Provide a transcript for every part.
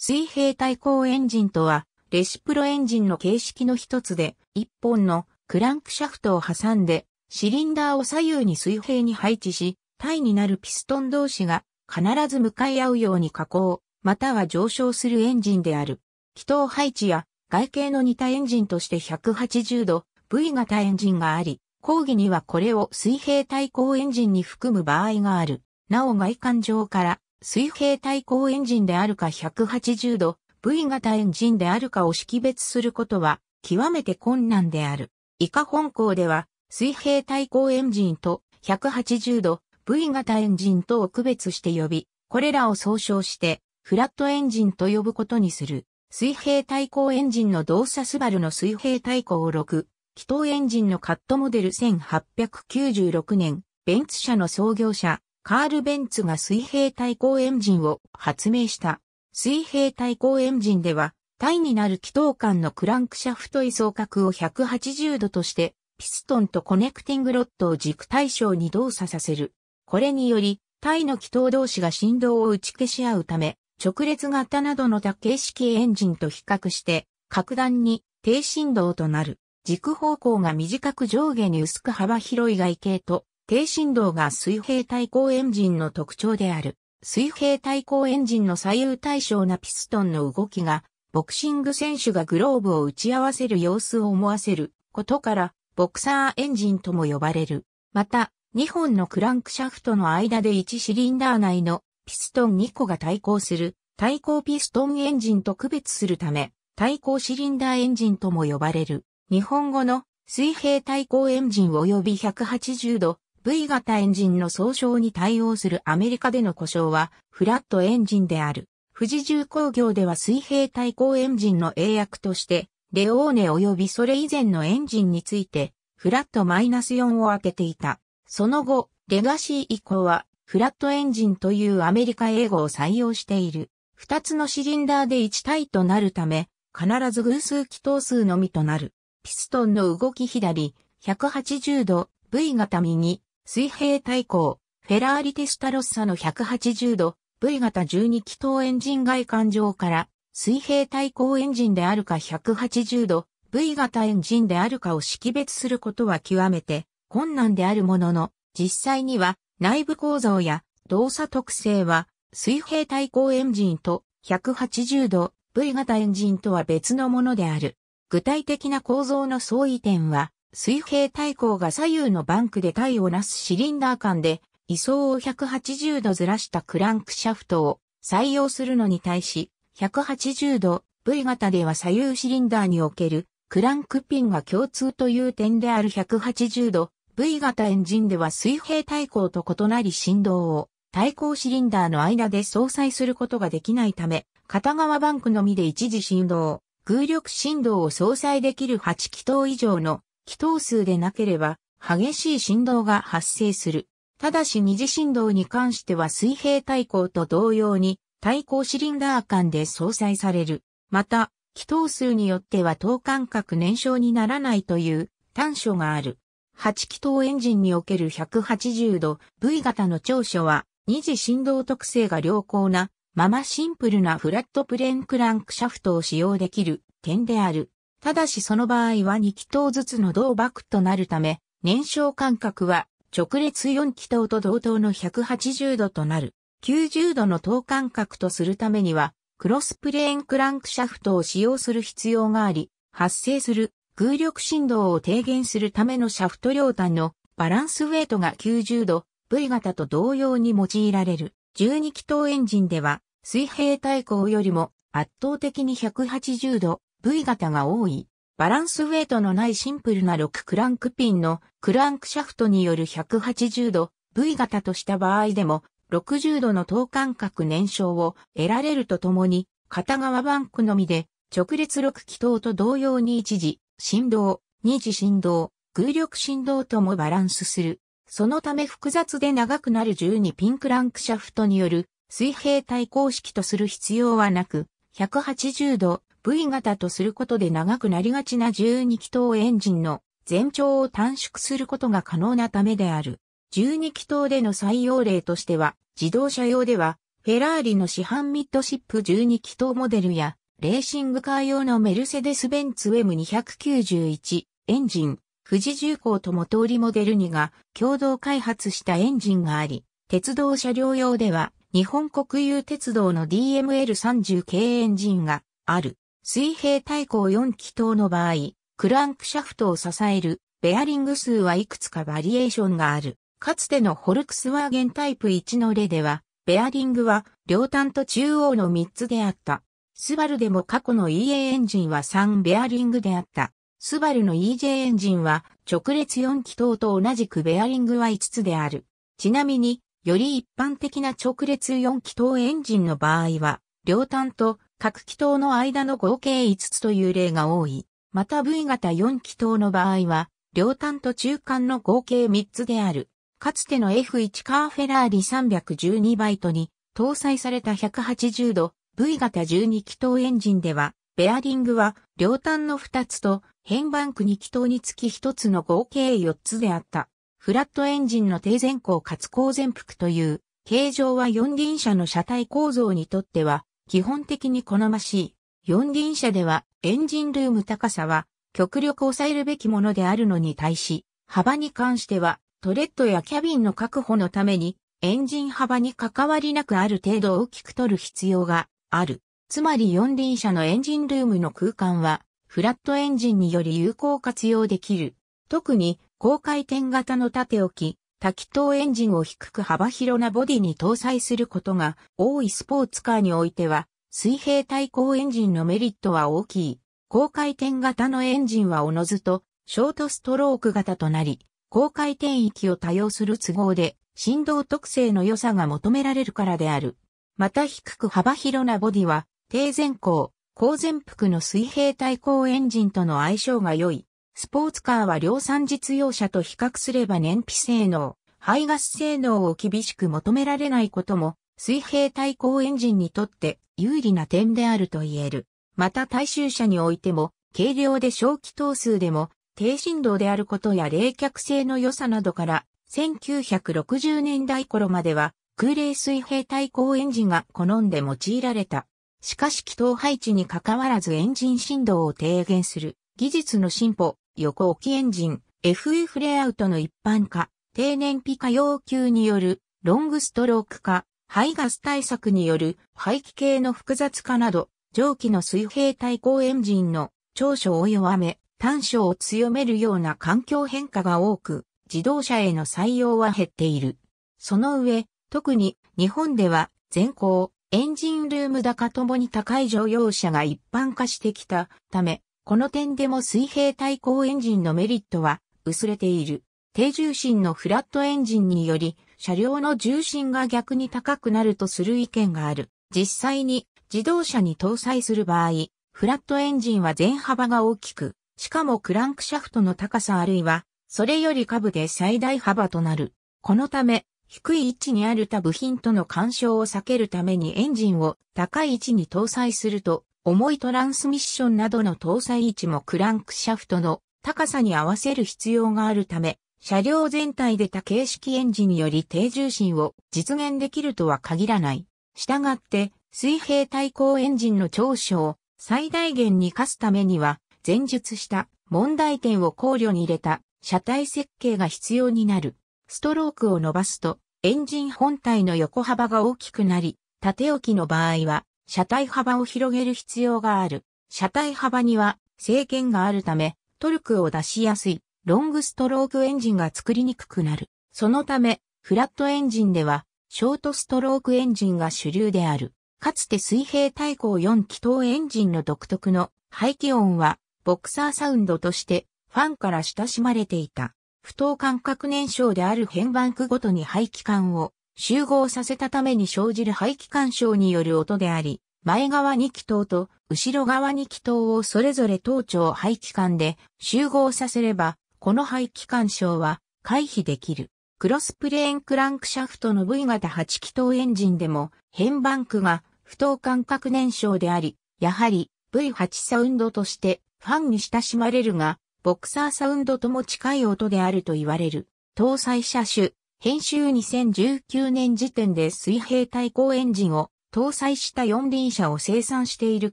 水平対向エンジンとは、レシプロエンジンの形式の一つで、一本のクランクシャフトを挟んで、シリンダーを左右に水平に配置し、体になるピストン同士が必ず向かい合うように加工、または上昇するエンジンである。気筒配置や外形の似たエンジンとして180度 V 型エンジンがあり、講義にはこれを水平対向エンジンに含む場合がある。なお外観上から水平対向エンジンであるか180度 V 型エンジンであるかを識別することは極めて困難である。以下本校では水平対向エンジンと180度 V 型エンジンとを区別して呼び、これらを総称してフラットエンジンと呼ぶことにする。水平対向エンジンの動作スバルの水平対向6、気筒エンジンのカットモデル1896年、ベンツ社の創業者、カール・ベンツが水平対向エンジンを発明した。水平対向エンジンでは、体になる気筒間のクランクシャフト位双角を180度として、ピストンとコネクティングロッドを軸対象に動作させる。これにより、体の気筒同士が振動を打ち消し合うため、直列型などの多形式エンジンと比較して、格段に低振動となる。軸方向が短く上下に薄く幅広い外形と、低振動が水平対向エンジンの特徴である。水平対向エンジンの左右対称なピストンの動きが、ボクシング選手がグローブを打ち合わせる様子を思わせることから、ボクサーエンジンとも呼ばれる。また、2本のクランクシャフトの間で1シリンダー内のピストン2個が対抗する対抗ピストンエンジンと区別するため、対抗シリンダーエンジンとも呼ばれる。日本語の水平対向エンジン及び180度 V 型エンジンの総称に対応するアメリカでの故障はフラットエンジンである。富士重工業では水平対向エンジンの英訳として、レオーネ及びそれ以前のエンジンについて、フラットマイナス4を開けていた。その後、レガシー以降は、フラットエンジンというアメリカ英語を採用している。二つのシリンダーで1体となるため、必ず偶数気筒数のみとなる。ピストンの動き左、180度、V 型右、水平対向、フェラーリテスタロッサの180度、V 型12気筒エンジン外環上から、水平対向エンジンであるか180度、V 型エンジンであるかを識別することは極めて困難であるものの、実際には内部構造や動作特性は水平対向エンジンと180度 V 型エンジンとは別のものである。具体的な構造の相違点は水平対向が左右のバンクで体をなすシリンダー間で、位相を180度ずらしたクランクシャフトを採用するのに対し、180度 V 型では左右シリンダーにおけるクランクピンが共通という点である180度 V 型エンジンでは水平対向と異なり振動を対向シリンダーの間で相殺することができないため、片側バンクのみで一時振動、空力振動を相殺できる8気筒以上の気筒数でなければ、激しい振動が発生する。ただし二次振動に関しては水平対抗と同様に、対抗シリンダー間で相殺される。また、気筒数によっては等間隔燃焼にならないという短所がある。8気筒エンジンにおける180度 V 型の長所は、二次振動特性が良好な、ままシンプルなフラットプレーンクランクシャフトを使用できる点である。ただしその場合は2気筒ずつの同爆となるため、燃焼間隔は直列4気筒と同等の180度となる。90度の等間隔とするためには、クロスプレーンクランクシャフトを使用する必要があり、発生する空力振動を低減するためのシャフト両端のバランスウェイトが90度、V 型と同様に用いられる。12気筒エンジンでは、水平対向よりも圧倒的に180度、V 型が多い。バランスウェイトのないシンプルな6クランクピンのクランクシャフトによる180度 V 型とした場合でも60度の等間隔燃焼を得られるとともに片側バンクのみで直列6気筒と同様に一時振動、二次振動、空力振動ともバランスする。そのため複雑で長くなる12ピンクランクシャフトによる水平対抗式とする必要はなく180度 V 型とすることで長くなりがちな12気筒エンジンの全長を短縮することが可能なためである。12気筒での採用例としては、自動車用では、フェラーリの市販ミッドシップ12気筒モデルや、レーシングカー用のメルセデス・ベンツ M291 エンジン、富士重工とも通りモデル2が共同開発したエンジンがあり、鉄道車両用では、日本国有鉄道の DML30 系エンジンがある。水平対向4気筒の場合、クランクシャフトを支えるベアリング数はいくつかバリエーションがある。かつてのホルクスワーゲンタイプ1の例では、ベアリングは両端と中央の3つであった。スバルでも過去の EA エンジンは3ベアリングであった。スバルの EJ エンジンは直列4気筒と同じくベアリングは5つである。ちなみに、より一般的な直列4気筒エンジンの場合は、両端と各気筒の間の合計5つという例が多い。また V 型4気筒の場合は、両端と中間の合計3つである。かつての F1 カーフェラーリ312バイトに搭載された180度 V 型12気筒エンジンでは、ベアリングは両端の2つと変番区2気筒につき1つの合計4つであった。フラットエンジンの低前後かつ高前幅という形状は四輪車の車体構造にとっては基本的に好ましい。四輪車ではエンジンルーム高さは極力抑えるべきものであるのに対し、幅に関してはトレッドやキャビンの確保のためにエンジン幅に関わりなくある程度大きく取る必要がある。つまり四輪車のエンジンルームの空間はフラットエンジンにより有効活用できる。特に高回転型の縦置き、多気筒エンジンを低く幅広なボディに搭載することが多いスポーツカーにおいては、水平対向エンジンのメリットは大きい。高回転型のエンジンはおのずと、ショートストローク型となり、高回転域を多用する都合で、振動特性の良さが求められるからである。また低く幅広なボディは、低前後、高前幅の水平対向エンジンとの相性が良い。スポーツカーは量産実用車と比較すれば燃費性能、排ガス性能を厳しく求められないことも、水平対向エンジンにとって有利な点であると言える。また大衆車においても、軽量で小気筒数でも、低振動であることや冷却性の良さなどから、1960年代頃までは、空冷水平対向エンジンが好んで用いられた。しかし気筒配置に関わらずエンジン振動を低減する技術の進歩、横置きエンジン、FF レイアウトの一般化、低燃費化要求によるロングストローク化、排ガス対策による排気系の複雑化など、蒸気の水平対向エンジンの長所を弱め、短所を強めるような環境変化が多く、自動車への採用は減っている。その上、特に日本では全高、エンジンルーム高ともに高い乗用車が一般化してきたため、この点でも水平対向エンジンのメリットは薄れている。低重心のフラットエンジンにより、車両の重心が逆に高くなるとする意見がある。実際に自動車に搭載する場合、フラットエンジンは全幅が大きく、しかもクランクシャフトの高さあるいは、それより下部で最大幅となる。このため、低い位置にある他部品との干渉を避けるためにエンジンを高い位置に搭載すると、重いトランスミッションなどの搭載位置もクランクシャフトの高さに合わせる必要があるため、車両全体で多形式エンジンにより低重心を実現できるとは限らない。したがって、水平対向エンジンの長所を最大限に活かすためには、前述した問題点を考慮に入れた車体設計が必要になる。ストロークを伸ばすと、エンジン本体の横幅が大きくなり、縦置きの場合は、車体幅を広げる必要がある。車体幅には制限があるため、トルクを出しやすい、ロングストロークエンジンが作りにくくなる。そのため、フラットエンジンでは、ショートストロークエンジンが主流である。かつて水平対向4気筒エンジンの独特の排気音は、ボクサーサウンドとしてファンから親しまれていた。不等間隔燃焼である変番区ごとに排気管を集合させたために生じる排気干渉による音であり、前側2気筒と後ろ側2気筒をそれぞれ頭頂排気管で集合させれば、この排気干渉は回避できる。クロスプレーンクランクシャフトの V 型8気筒エンジンでも、変バンクが不等間隔燃焼であり、やはり V8 サウンドとしてファンに親しまれるが、ボクサーサウンドとも近い音であると言われる。搭載車種編集2019年時点で水平対向エンジンを搭載した四輪車を生産している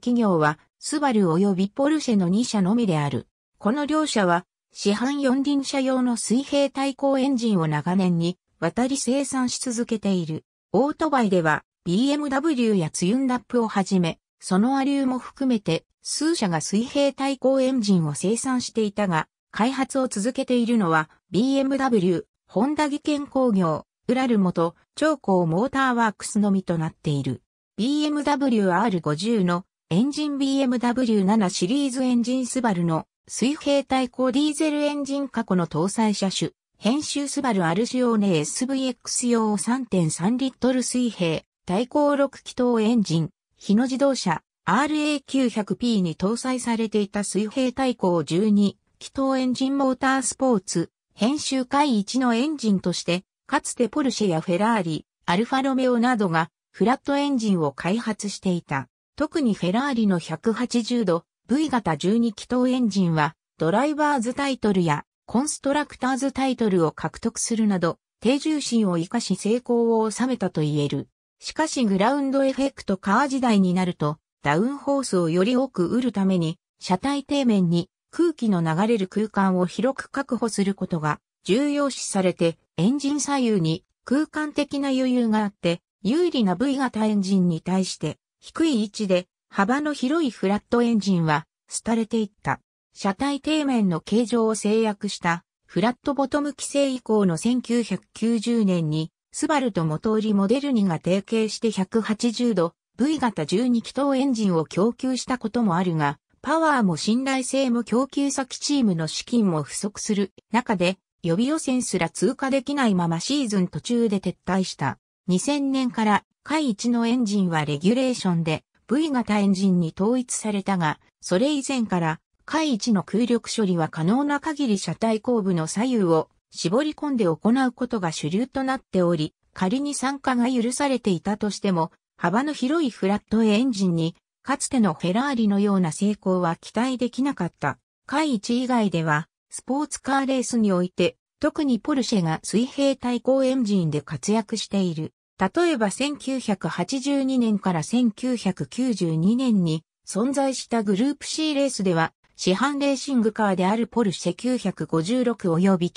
企業は、スバル及びポルシェの2社のみである。この両社は、市販四輪車用の水平対向エンジンを長年に渡り生産し続けている。オートバイでは、BMW やツユンダップをはじめ、そのアリューも含めて、数社が水平対向エンジンを生産していたが、開発を続けているのは、BMW、ホンダ技研工業、ウラル元、超高モーターワークスのみとなっている。BMW R50 のエンジン BMW7 シリーズエンジンスバルの水平対向ディーゼルエンジン過去の搭載車種、編集スバルアルジオーネ SVX 用3.3リットル水平、対向6気筒エンジン、日野自動車 RA900P に搭載されていた水平対向12気筒エンジンモータースポーツ編集会一のエンジンとして、かつてポルシェやフェラーリ、アルファロメオなどがフラットエンジンを開発していた。特にフェラーリの180度 V 型12気筒エンジンはドライバーズタイトルやコンストラクターズタイトルを獲得するなど低重心を生かし成功を収めたと言える。しかしグラウンドエフェクトカー時代になるとダウンホースをより多く売るために車体底面に空気の流れる空間を広く確保することが重要視されて、エンジン左右に空間的な余裕があって、有利な V 型エンジンに対して低い位置で幅の広いフラットエンジンは廃れていった。車体底面の形状を制約したフラットボトム規制以降の1990年にスバルと元売りモデル2が提携して180度 V 型12気筒エンジンを供給したこともあるが、パワーも信頼性も供給先チームの資金も不足する中で、予備予選すら通過できないままシーズン途中で撤退した。2000年から、回1のエンジンはレギュレーションで V 型エンジンに統一されたが、それ以前から回1の空力処理は可能な限り車体後部の左右を絞り込んで行うことが主流となっており、仮に参加が許されていたとしても、幅の広いフラットエンジンにかつてのフェラーリのような成功は期待できなかった。海一以外では、スポーツカーレースにおいて、特にポルシェが水平対向エンジンで活躍している。例えば1982年から1992年に存在したグループ C レースでは、市販レーシングカーであるポルシェ956及び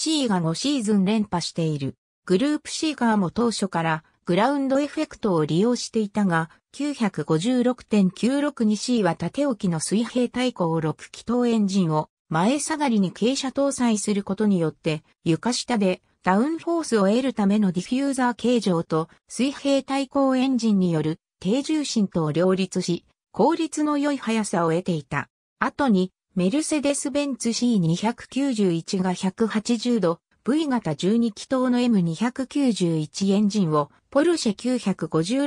962C が5シーズン連覇している。グループ C カーも当初からグラウンドエフェクトを利用していたが、956.962C は縦置きの水平対向6気筒エンジンを前下がりに傾斜搭載することによって、床下でダウンフォースを得るためのディフューザー形状と水平対向エンジンによる低重心とを両立し、効率の良い速さを得ていた。後に、メルセデス・ベンツ C291 が180度 V 型12気筒の M291 エンジンをポルシェ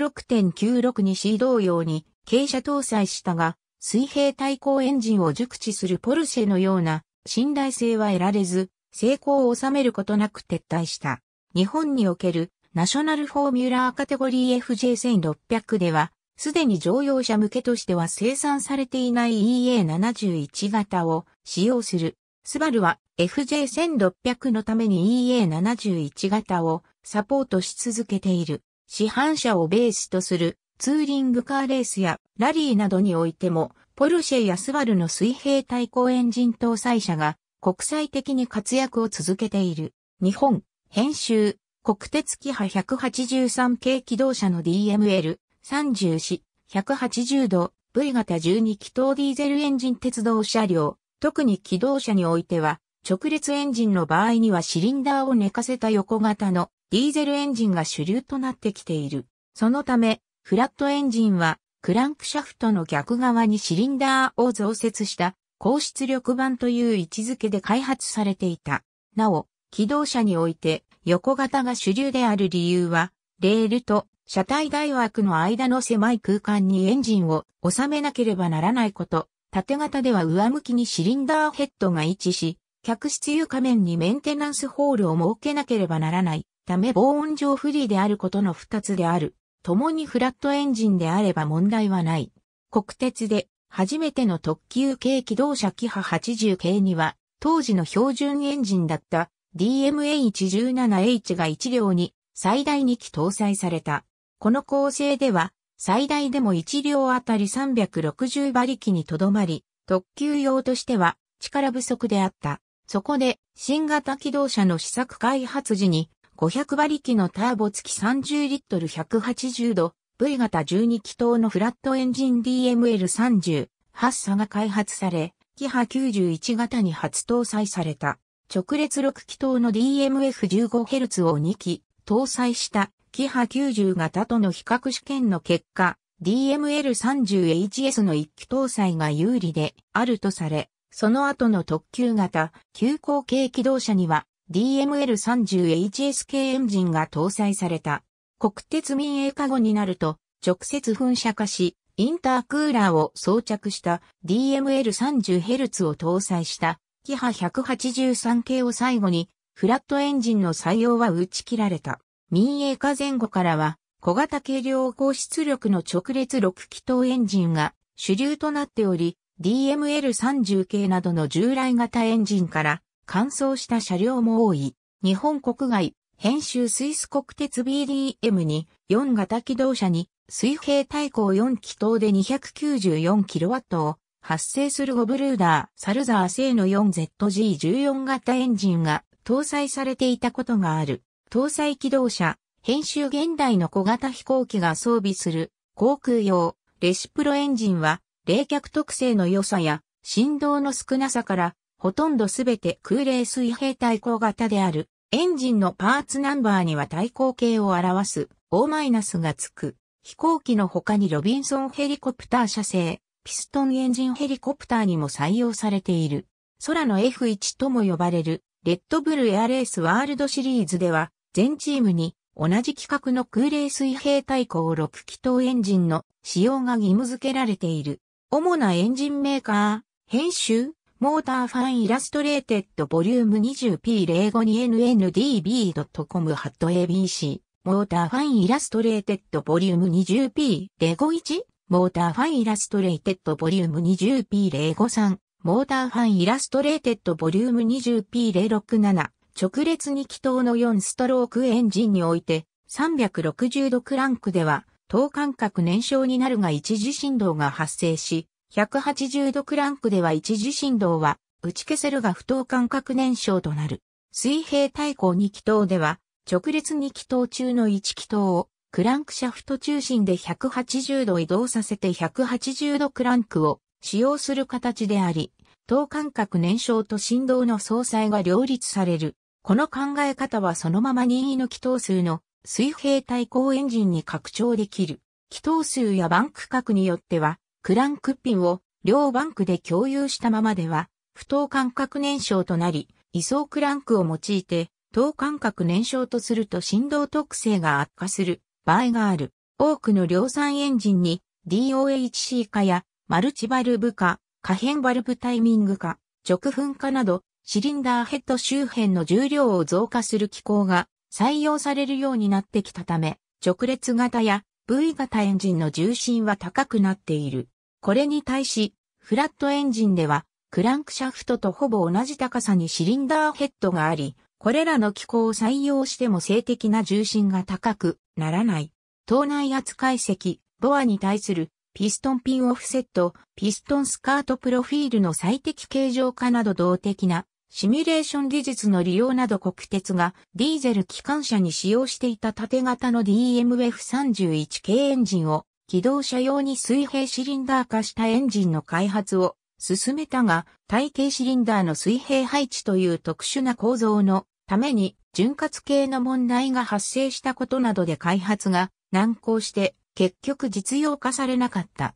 956.96に C 同様に傾斜搭載したが、水平対向エンジンを熟知するポルシェのような信頼性は得られず、成功を収めることなく撤退した。日本におけるナショナルフォーミュラーカテゴリー FJ1600 では、すでに乗用車向けとしては生産されていない EA71 型を使用する。スバルは FJ1600 のために EA71 型をサポートし続けている。市販車をベースとするツーリングカーレースやラリーなどにおいても、ポルシェやスバルの水平対向エンジン搭載車が国際的に活躍を続けている。日本、編集、国鉄機派183系機動車の DML、34、180度、V 型12気筒ディーゼルエンジン鉄道車両、特に気動車においては、直列エンジンの場合にはシリンダーを寝かせた横型のディーゼルエンジンが主流となってきている。そのため、フラットエンジンは、クランクシャフトの逆側にシリンダーを増設した高出力版という位置づけで開発されていた。なお、気動車において横型が主流である理由は、レールと車体台枠の間の狭い空間にエンジンを収めなければならないこと、縦型では上向きにシリンダーヘッドが位置し、客室床面にメンテナンスホールを設けなければならないため防音上フリーであることの二つである。共にフラットエンジンであれば問題はない。国鉄で初めての特急系機動車キハ80系には当時の標準エンジンだった DMH17H が1両に最大2機搭載された。この構成では最大でも1両あたり360馬力にとどまり、特急用としては力不足であった。そこで、新型機動車の試作開発時に、500馬力のターボ付き30リットル180度、V 型12気筒のフラットエンジン DML30、発作が開発され、キハ91型に初搭載された。直列6気筒の DMF15Hz を2機搭載したキハ90型との比較試験の結果、DML30HS の一機搭載が有利であるとされ、その後の特急型、急行系機動車には DML30HS 系エンジンが搭載された。国鉄民営化後になると、直接噴射化し、インタークーラーを装着した DML30Hz を搭載したキハ183系を最後に、フラットエンジンの採用は打ち切られた。民営化前後からは、小型軽量高出力の直列6気筒エンジンが主流となっており、DML30 系などの従来型エンジンから乾燥した車両も多い。日本国外、編集スイス国鉄 BDM に4型機動車に水平対向4気筒で 294kW を発生するゴブルーダー、サルザー製の 4ZG14 型エンジンが搭載されていたことがある。搭載機動車、編集現代の小型飛行機が装備する航空用レシプロエンジンは冷却特性の良さや振動の少なさからほとんどすべて空冷水平対向型であるエンジンのパーツナンバーには対抗形を表す O- がつく。飛行機の他にロビンソンヘリコプター社製、ピストンエンジンヘリコプターにも採用されている。空の F1 とも呼ばれるレッドブルエアレースワールドシリーズでは全チームに同じ規格の空冷水平対向6気筒エンジンの使用が義務付けられている。主なエンジンメーカー、編集、モーターファンイラストレーテッドボリューム 20P052NNDB.com ハット ABC モーターファンイラストレーテッドボリューム 20P051 モーターファンイラストレーテッドボリューム 20P053 モーターファンイラストレーテッドボリューム 20P067 直列2気筒の4ストロークエンジンにおいて、360度クランクでは、等間隔燃焼になるが一次振動が発生し、180度クランクでは一次振動は、打ち消せるが不等間隔燃焼となる。水平対向2気筒では、直列2気筒中の1気筒を、クランクシャフト中心で180度移動させて180度クランクを使用する形であり、等間隔燃焼と振動の相殺が両立される。この考え方はそのまま任意の気筒数の水平対向エンジンに拡張できる。気筒数やバンク角によっては、クランクピンを両バンクで共有したままでは、不等間隔燃焼となり、位相クランクを用いて、等間隔燃焼とすると振動特性が悪化する場合がある。多くの量産エンジンに DOHC 化やマルチバルブ化、可変バルブタイミング化、直噴化などシリンダーヘッド周辺の重量を増加する機構が採用されるようになってきたため、直列型や V 型エンジンの重心は高くなっている。これに対し、フラットエンジンでは、クランクシャフトとほぼ同じ高さにシリンダーヘッドがあり、これらの機構を採用しても性的な重心が高くならない。島内圧解析、ボアに対するピストンピンオフセット、ピストンスカートプロフィールの最適形状化など動的なシミュレーション技術の利用など国鉄がディーゼル機関車に使用していた縦型の DMF31 系エンジンを機動車用に水平シリンダー化したエンジンの開発を進めたが、体系シリンダーの水平配置という特殊な構造のために潤滑系の問題が発生したことなどで開発が難航して結局実用化されなかった。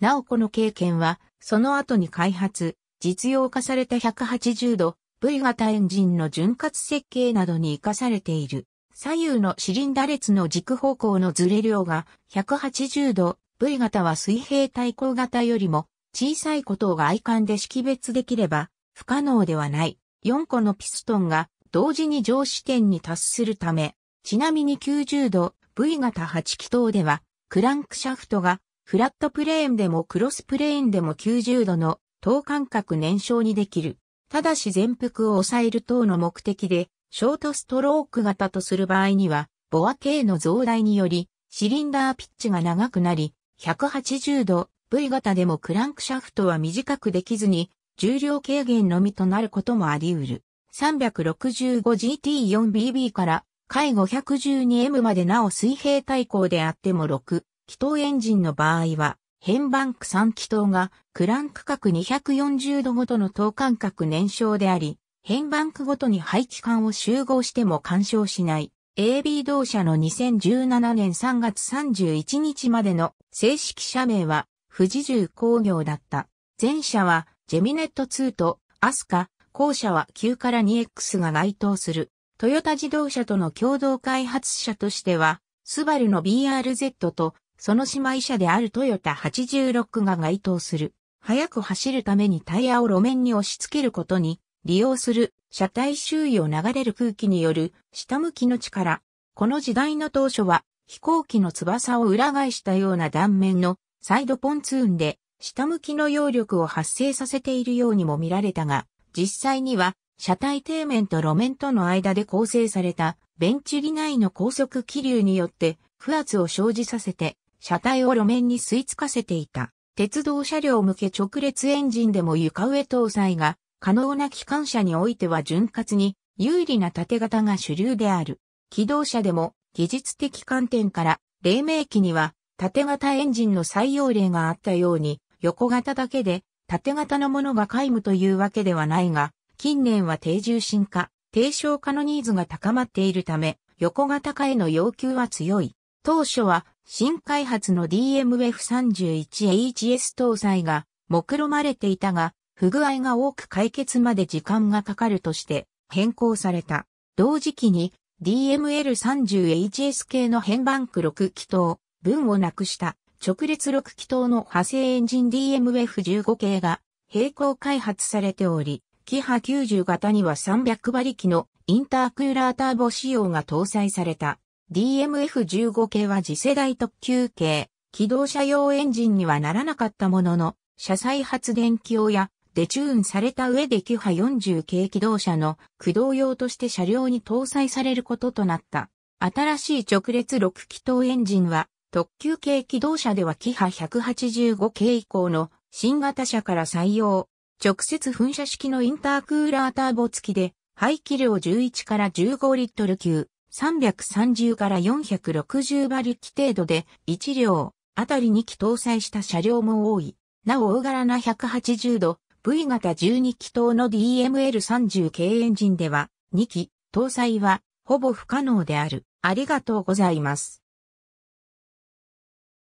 なおこの経験はその後に開発、実用化された180度 V 型エンジンの潤滑設計などに活かされている。左右のシリンダ列の軸方向のずれ量が180度 V 型は水平対向型よりも小さいことを外観で識別できれば不可能ではない。4個のピストンが同時に上視点に達するため、ちなみに90度 V 型8気筒ではクランクシャフトがフラットプレーンでもクロスプレーンでも90度の等間隔燃焼にできる。ただし全幅を抑える等の目的で、ショートストローク型とする場合には、ボア系の増大により、シリンダーピッチが長くなり、180度 V 型でもクランクシャフトは短くできずに、重量軽減のみとなることもあり得る。365GT4BB から解 512M までなお水平対向であっても6、気筒エンジンの場合は、変ンク3気筒がクランク角240度ごとの等間隔燃焼であり、変ンクごとに排気管を集合しても干渉しない。AB 同社の2017年3月31日までの正式社名は富士重工業だった。前社はジェミネット2とアスカ、後社は9から 2X が該当する。トヨタ自動車との共同開発者としては、スバルの BRZ とその姉妹車であるトヨタ86が該当する。速く走るためにタイヤを路面に押し付けることに、利用する車体周囲を流れる空気による下向きの力。この時代の当初は飛行機の翼を裏返したような断面のサイドポンツーンで下向きの揚力を発生させているようにも見られたが、実際には車体底面と路面との間で構成されたベンチリ内の高速気流によって不圧を生じさせて車体を路面に吸い付かせていた。鉄道車両向け直列エンジンでも床上搭載が可能な機関車においては潤滑に有利な縦型が主流である。機動車でも技術的観点から黎明期には縦型エンジンの採用例があったように横型だけで縦型のものが皆無というわけではないが、近年は低重心化、低床化のニーズが高まっているため、横型化への要求は強い。当初は新開発の DMF31HS 搭載が目論まれていたが、不具合が多く解決まで時間がかかるとして変更された。同時期に DML30HS 系の変バンク6気筒、分をなくした直列6気筒の派生エンジン DMF15 系が並行開発されており、キハ90型には300馬力のインタークーラーターボ仕様が搭載された。DMF15 系は次世代特急系、機動車用エンジンにはならなかったものの、車載発電機用やデチューンされた上でキハ40系機動車の駆動用として車両に搭載されることとなった。新しい直列6気筒エンジンは特急系機動車ではキハ185系以降の新型車から採用。直接噴射式のインタークーラーターボ付きで排気量11から15リットル級。330から460馬力程度で、1両、あたり2機搭載した車両も多い。なお大柄な180度、V 型12気筒の DML30 系エンジンでは、2機、搭載は、ほぼ不可能である。ありがとうございます。